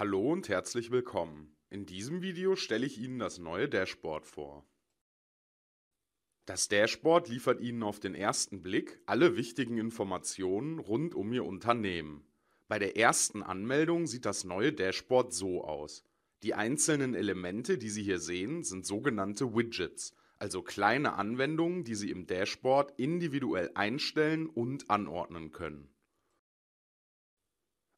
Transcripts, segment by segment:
Hallo und herzlich willkommen. In diesem Video stelle ich Ihnen das neue Dashboard vor. Das Dashboard liefert Ihnen auf den ersten Blick alle wichtigen Informationen rund um Ihr Unternehmen. Bei der ersten Anmeldung sieht das neue Dashboard so aus. Die einzelnen Elemente, die Sie hier sehen, sind sogenannte Widgets, also kleine Anwendungen, die Sie im Dashboard individuell einstellen und anordnen können.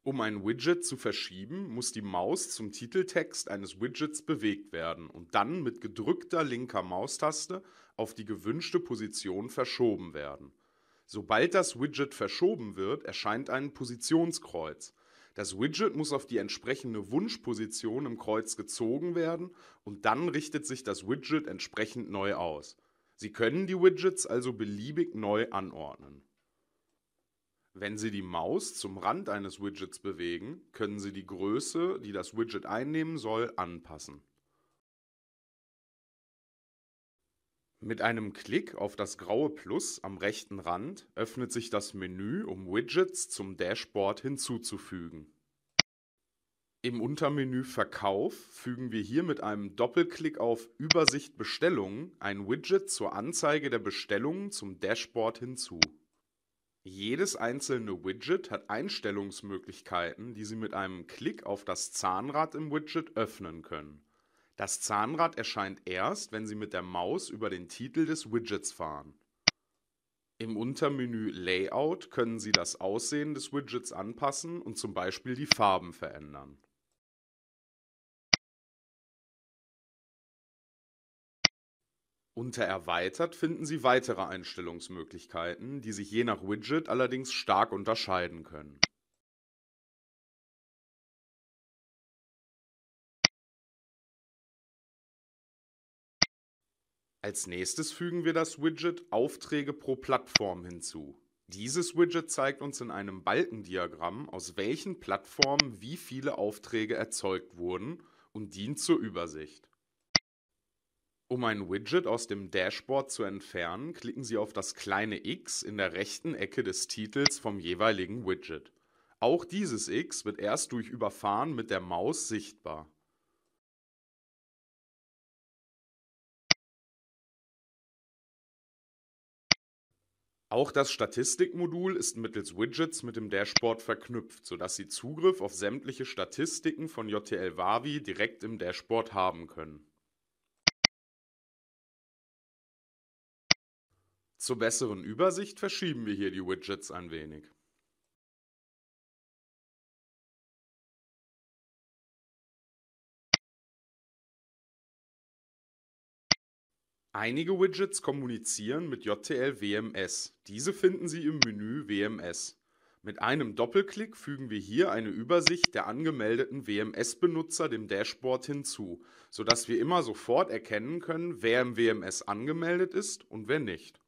Um ein Widget zu verschieben, muss die Maus zum Titeltext eines Widgets bewegt werden und dann mit gedrückter linker Maustaste auf die gewünschte Position verschoben werden. Sobald das Widget verschoben wird, erscheint ein Positionskreuz. Das Widget muss auf die entsprechende Wunschposition im Kreuz gezogen werden und dann richtet sich das Widget entsprechend neu aus. Sie können die Widgets also beliebig neu anordnen. Wenn Sie die Maus zum Rand eines Widgets bewegen, können Sie die Größe, die das Widget einnehmen soll, anpassen. Mit einem Klick auf das graue Plus am rechten Rand öffnet sich das Menü, um Widgets zum Dashboard hinzuzufügen. Im Untermenü Verkauf fügen wir hier mit einem Doppelklick auf Übersicht Bestellungen ein Widget zur Anzeige der Bestellungen zum Dashboard hinzu. Jedes einzelne Widget hat Einstellungsmöglichkeiten, die Sie mit einem Klick auf das Zahnrad im Widget öffnen können. Das Zahnrad erscheint erst, wenn Sie mit der Maus über den Titel des Widgets fahren. Im Untermenü Layout können Sie das Aussehen des Widgets anpassen und zum Beispiel die Farben verändern Unter Erweitert finden Sie weitere Einstellungsmöglichkeiten, die sich je nach Widget allerdings stark unterscheiden können. Als nächstes fügen wir das Widget Aufträge pro Plattform hinzu. Dieses Widget zeigt uns in einem Balkendiagramm, aus welchen Plattformen wie viele Aufträge erzeugt wurden und dient zur Übersicht. Um ein Widget aus dem Dashboard zu entfernen, klicken Sie auf das kleine X in der rechten Ecke des Titels vom jeweiligen Widget. Auch dieses X wird erst durch Überfahren mit der Maus sichtbar. Auch das Statistikmodul ist mittels Widgets mit dem Dashboard verknüpft, sodass Sie Zugriff auf sämtliche Statistiken von JTL Wavi direkt im Dashboard haben können Zur besseren Übersicht verschieben wir hier die Widgets ein wenig. Einige Widgets kommunizieren mit JTL WMS. Diese finden Sie im Menü WMS. Mit einem Doppelklick fügen wir hier eine Übersicht der angemeldeten WMS-Benutzer dem Dashboard hinzu, sodass wir immer sofort erkennen können, wer im WMS angemeldet ist und wer nicht.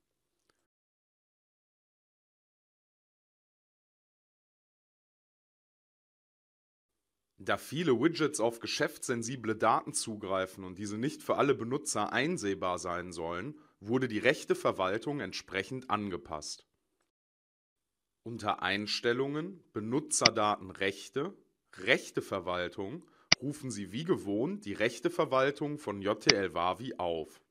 Da viele Widgets auf geschäftssensible Daten zugreifen und diese nicht für alle Benutzer einsehbar sein sollen, wurde die Rechteverwaltung entsprechend angepasst. Unter Einstellungen Benutzerdatenrechte Rechteverwaltung rufen Sie wie gewohnt die Rechteverwaltung von JTL-Wavi auf.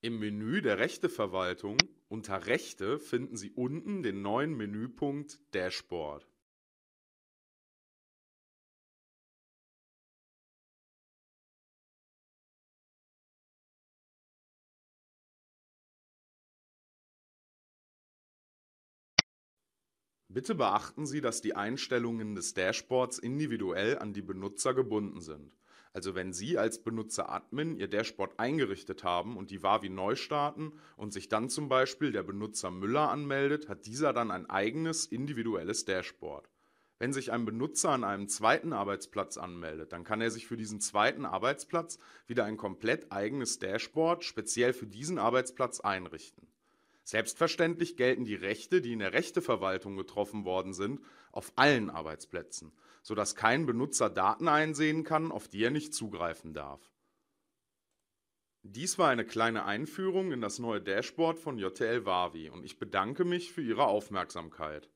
Im Menü der Rechteverwaltung unter Rechte finden Sie unten den neuen Menüpunkt Dashboard. Bitte beachten Sie, dass die Einstellungen des Dashboards individuell an die Benutzer gebunden sind. Also wenn Sie als Benutzer-Admin Ihr Dashboard eingerichtet haben und die Wavi neu starten und sich dann zum Beispiel der Benutzer Müller anmeldet, hat dieser dann ein eigenes individuelles Dashboard. Wenn sich ein Benutzer an einem zweiten Arbeitsplatz anmeldet, dann kann er sich für diesen zweiten Arbeitsplatz wieder ein komplett eigenes Dashboard speziell für diesen Arbeitsplatz einrichten. Selbstverständlich gelten die Rechte, die in der Rechteverwaltung getroffen worden sind, auf allen Arbeitsplätzen, sodass kein Benutzer Daten einsehen kann, auf die er nicht zugreifen darf. Dies war eine kleine Einführung in das neue Dashboard von JTL Wavi und ich bedanke mich für Ihre Aufmerksamkeit.